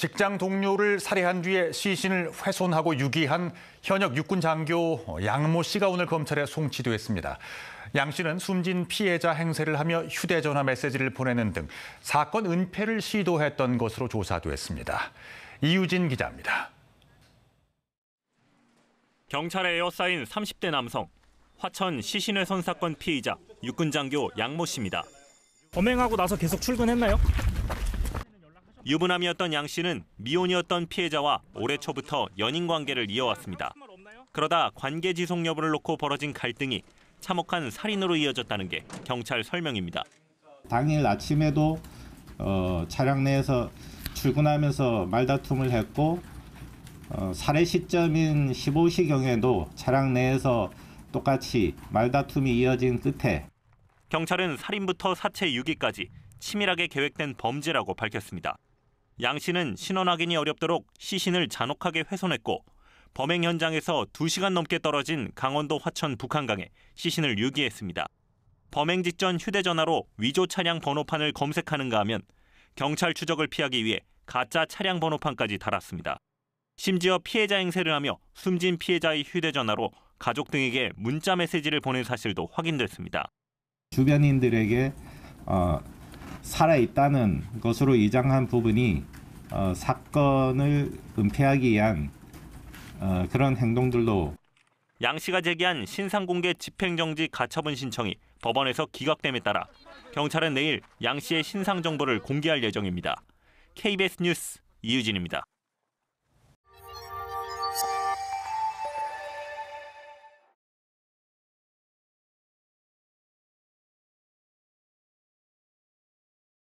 직장 동료를 살해한 뒤에 시신을 훼손하고 유기한 현역 육군 장교 양모 씨가 오늘 검찰에 송치됐습니다. 양 씨는 숨진 피해자 행세를 하며 휴대전화 메시지를 보내는 등 사건 은폐를 시도했던 것으로 조사됐습니다. 이유진 기자입니다. 경찰에 에어싸인 30대 남성, 화천 시신훼손 사건 피의자 육군 장교 양모 씨입니다. 범행하고 나서 계속 출근했나요? 유부남이었던 양 씨는 미혼이었던 피해자와 올해 초부터 연인 관계를 이어왔습니다. 그러다 관계 지속 여부를 놓고 벌어진 갈등이 참혹한 살인으로 이어졌다는 게 경찰 설명입니다. 당일 아침에도 어, 차량 내에서 출근하면서 말다툼을 했고 어, 살해 시점인 15시경에도 차량 내에서 똑같이 말다툼이 이어진 끝에 경찰은 살인부터 사체 유기까지 치밀하게 계획된 범죄라고 밝혔습니다. 양 씨는 신원 확인이 어렵도록 시신을 잔혹하게 훼손했고 범행 현장에서 2시간 넘게 떨어진 강원도 화천 북한강에 시신을 유기했습니다. 범행 직전 휴대전화로 위조 차량 번호판을 검색하는가 하면 경찰 추적을 피하기 위해 가짜 차량 번호판까지 달았습니다. 심지어 피해자 행세를 하며 숨진 피해자의 휴대전화로 가족 등에게 문자 메시지를 보낸 사실도 확인됐습니다. 주변인들에게 어, 살아있다는 것으로 위장한 부분이 어, 사건을 은폐하기 위한 어, 그런 행동들로 양 씨가 제기한 신상공개 집행정지 가처분 신청이 법원에서 기각됨에 따라 경찰은 내일 양 씨의 신상 정보를 공개할 예정입니다. KBS 뉴스 이유진입니다.